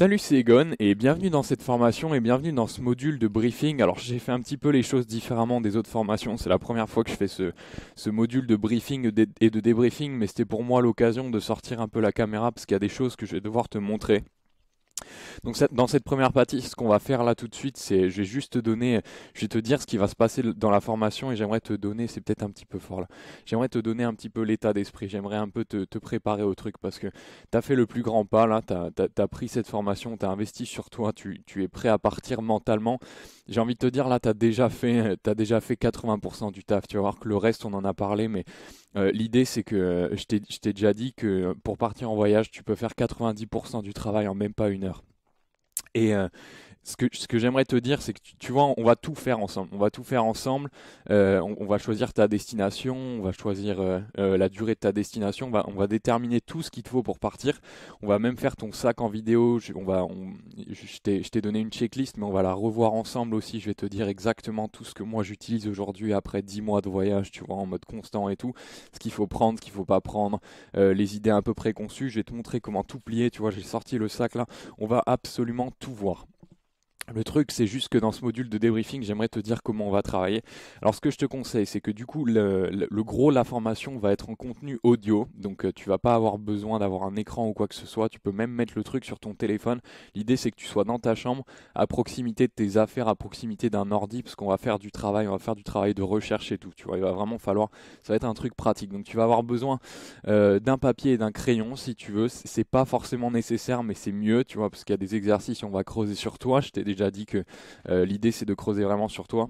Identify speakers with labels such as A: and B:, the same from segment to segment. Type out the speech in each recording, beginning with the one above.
A: Salut c'est Egon et bienvenue dans cette formation et bienvenue dans ce module de briefing. Alors j'ai fait un petit peu les choses différemment des autres formations, c'est la première fois que je fais ce, module de briefing et de débriefing mais c'était pour moi l'occasion de sortir un peu la caméra parce qu'il y a des choses que je vais devoir te montrer. Donc dans cette première partie, ce qu'on va faire là tout de suite, c'est je vais juste te donner, je vais te dire ce qui va se passer dans la formation et j'aimerais te donner, c'est peut-être un petit peu fort là, j'aimerais te donner un petit peu l'état d'esprit, j'aimerais un peu te, préparer au truc parce que tu as fait le plus grand pas là, tu as, pris cette formation, tu as investi sur toi, tu, es prêt à partir mentalement. J'ai envie de te dire là, tu as déjà fait, as déjà fait 80% du taf, tu vas voir que le reste on en a parlé, mais euh, l'idée c'est que euh, je t'ai déjà dit que pour partir en voyage, tu peux faire 90% du travail en même pas une heure. Et euh, ce que, ce que j'aimerais te dire, c'est que tu, vois, on va tout faire ensemble. On va tout faire ensemble. Euh, on, va choisir ta destination, on va choisir euh, la durée de ta destination, on va, on va déterminer tout ce qu'il te faut pour partir. On va même faire ton sac en vidéo. Je, on va, t'ai donné une checklist, mais on va la revoir ensemble aussi. Je vais te dire exactement tout ce que moi j'utilise aujourd'hui après 10 mois de voyage, tu vois, en mode constant et tout. Ce qu'il faut prendre, ce qu'il faut pas prendre, les idées à peu conçues Je vais te montrer comment tout plier. Tu vois, j'ai sorti le sac là. On va absolument tout voir. Le truc, c'est juste que dans ce module de débriefing, j'aimerais te dire comment on va travailler. Alors, ce que je te conseille, c'est que du coup, le, gros, la formation va être en contenu audio. Donc, euh, tu vas pas avoir besoin d'avoir un écran ou quoi que ce soit. Tu peux même mettre le truc sur ton téléphone. L'idée, c'est que tu sois dans ta chambre, à proximité de tes affaires, à proximité d'un ordi, parce qu'on va faire du travail, on va faire du travail de recherche et tout. Tu vois, il va vraiment falloir. Ça va être un truc pratique. Donc, tu vas avoir besoin euh, d'un papier et d'un crayon, si tu veux. C'est pas forcément nécessaire, mais c'est mieux, tu vois, parce qu'il y a des exercices, on va creuser sur toi. Je t'ai déjà dit que euh, l'idée c'est de creuser vraiment sur toi.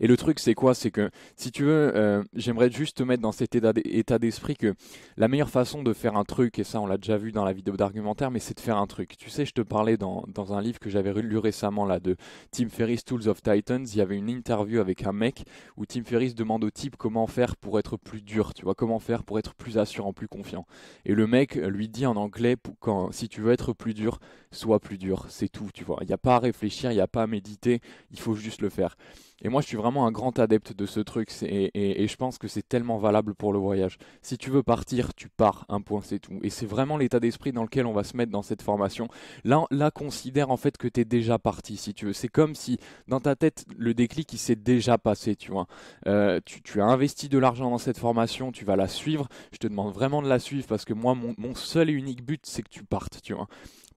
A: Et le truc, c'est quoi C'est que, si tu veux, euh, j'aimerais juste te mettre dans cet état d'esprit que la meilleure façon de faire un truc, et ça on l'a déjà vu dans la vidéo d'argumentaire, mais c'est de faire un truc. Tu sais, je te parlais dans, dans un livre que j'avais lu récemment là de Tim Ferriss Tools of Titans, il y avait une interview avec un mec où Tim Ferriss demande au type comment faire pour être plus dur, tu vois, comment faire pour être plus assurant, plus confiant. Et le mec lui dit en anglais, quand, si tu veux être plus dur, sois plus dur, c'est tout, tu vois. Il n'y a pas à réfléchir, il n'y a pas à méditer, il faut juste le faire. Et moi, je suis vraiment un grand adepte de ce truc et, je pense que c'est tellement valable pour le voyage. Si tu veux partir, tu pars, un point, c'est tout. Et c'est vraiment l'état d'esprit dans lequel on va se mettre dans cette formation. Là, là considère en fait que tu es déjà parti, si tu veux. C'est comme si dans ta tête, le déclic, il s'est déjà passé, tu vois. Euh, tu, as investi de l'argent dans cette formation, tu vas la suivre. Je te demande vraiment de la suivre parce que moi, mon, mon seul et unique but, c'est que tu partes, tu vois.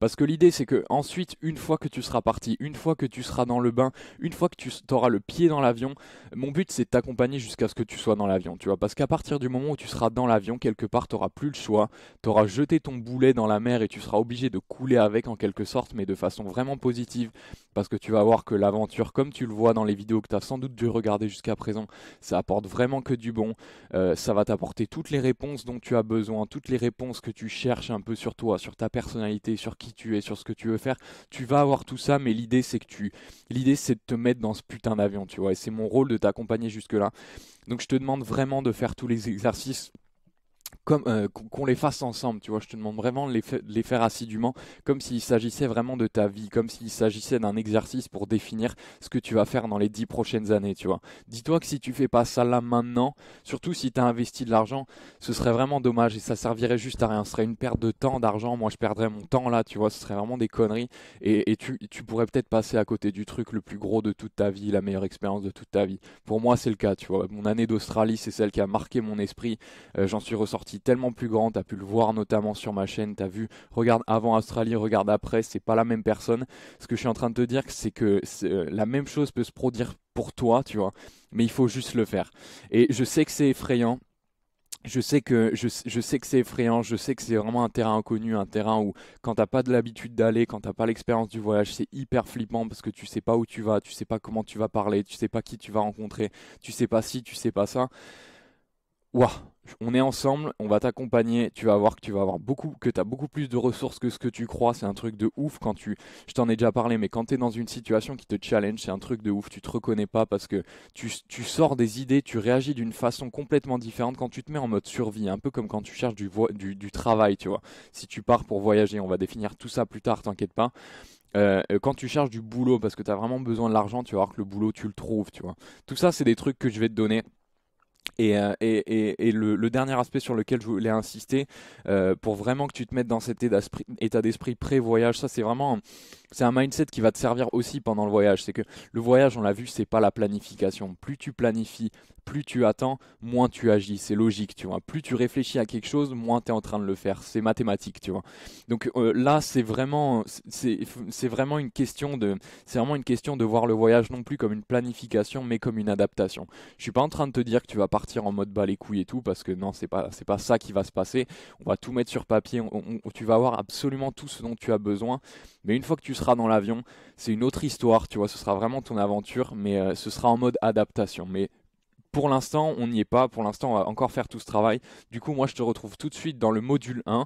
A: Parce que l'idée, c'est que ensuite, une fois que tu seras parti, une fois que tu seras dans le bain, une fois que tu auras le pied dans l'avion, mon but, c'est de t'accompagner jusqu'à ce que tu sois dans l'avion, tu vois. Parce qu'à partir du moment où tu seras dans l'avion, quelque part, tu n'auras plus le choix. Tu auras jeté ton boulet dans la mer et tu seras obligé de couler avec en quelque sorte, mais de façon vraiment positive. Parce que tu vas voir que l'aventure, comme tu le vois dans les vidéos que tu as sans doute dû regarder jusqu'à présent, ça apporte vraiment que du bon. Euh, ça va t'apporter toutes les réponses dont tu as besoin, toutes les réponses que tu cherches un peu sur toi, sur ta personnalité, sur qui tu es, sur ce que tu veux faire. Tu vas avoir tout ça, mais l'idée c'est que tu, l'idée c'est de te mettre dans ce putain d'avion, tu vois. Et c'est mon rôle de t'accompagner jusque là. Donc je te demande vraiment de faire tous les exercices euh, qu'on les fasse ensemble, tu vois. Je te demande vraiment de les, faire assidûment, comme s'il s'agissait vraiment de ta vie, comme s'il s'agissait d'un exercice pour définir ce que tu vas faire dans les dix prochaines années, tu vois. Dis-toi que si tu fais pas ça là maintenant, surtout si tu as investi de l'argent, ce serait vraiment dommage et ça servirait juste à rien. Ce serait une perte de temps, d'argent. Moi, je perdrais mon temps là, tu vois. Ce serait vraiment des conneries et, et tu, tu pourrais peut-être passer à côté du truc le plus gros de toute ta vie, la meilleure expérience de toute ta vie. Pour moi, c'est le cas, tu vois. Mon année d'Australie, c'est celle qui a marqué mon esprit. Euh, j'en suis ressorti tellement plus grand, Tu as pu le voir notamment sur ma chaîne. Tu as vu, regarde avant Australie, regarde après. C'est pas la même personne. Ce que je suis en train de te dire, c'est que euh, la même chose peut se produire pour toi, tu vois. Mais il faut juste le faire. Et je sais que c'est effrayant je sais que je sais que c'est effrayant, je sais que c'est vraiment un terrain inconnu, un terrain où quand t'as pas de l'habitude d'aller, quand t'as pas l'expérience du voyage, c'est hyper flippant parce que tu sais pas où tu vas, tu sais pas comment tu vas parler, tu sais pas qui tu vas rencontrer, tu sais pas si, tu sais pas ça on est ensemble, on va t'accompagner, tu vas voir que tu vas avoir beaucoup, que tu as beaucoup plus de ressources que ce que tu crois, c'est un truc de ouf quand tu, je t'en ai déjà parlé, mais quand tu es dans une situation qui te challenge, c'est un truc de ouf, tu te reconnais pas parce que tu, tu sors des idées, tu réagis d'une façon complètement différente quand tu te mets en mode survie, un peu comme quand tu cherches du, du travail, tu vois. Si tu pars pour voyager, on va définir tout ça plus tard, t'inquiète pas. Euh, euh, quand tu cherches du boulot parce que tu as vraiment besoin de l'argent, tu vas voir que le boulot tu le trouves, tu vois. Tout ça c'est des trucs que je vais te donner et, euh, le, dernier aspect sur lequel je voulais insister, euh, pour vraiment que tu te mettes dans cet état d'esprit pré-voyage, ça c'est vraiment c'est un mindset qui va te servir aussi pendant le voyage. C'est que le voyage, on l'a vu, c'est pas la planification. Plus tu planifies, plus tu attends, moins tu agis. C'est logique, tu vois. Plus tu réfléchis à quelque chose, moins tu es en train de le faire. C'est mathématique, tu vois. Donc euh, là, c'est vraiment, c'est vraiment une question de, c'est vraiment une question de voir le voyage non plus comme une planification, mais comme une adaptation. Je suis pas en train de te dire que tu vas partir en mode bas les couilles et tout, parce que non, c'est pas, c'est pas ça qui va se passer. On va tout mettre sur papier. tu vas avoir absolument tout ce dont tu as besoin. Mais une fois que tu seras dans l'avion, c'est une autre histoire, tu vois. Ce sera vraiment ton aventure, mais euh, ce sera en mode adaptation. Mais pour l'instant, on n'y est pas. Pour l'instant, on va encore faire tout ce travail. Du coup, moi, je te retrouve tout de suite dans le module 1.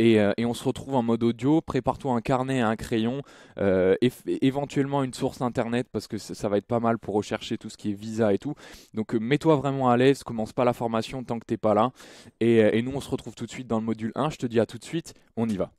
A: Euh, et, on se retrouve en mode audio. Prépare-toi un carnet, un crayon, euh, éventuellement une source internet parce que ça, va être pas mal pour rechercher tout ce qui est visa et tout. Donc euh, mets-toi vraiment à l'aise, commence pas la formation tant que t'es pas là. et nous, on se retrouve tout de suite dans le module 1. Je te dis à tout de suite, on y va.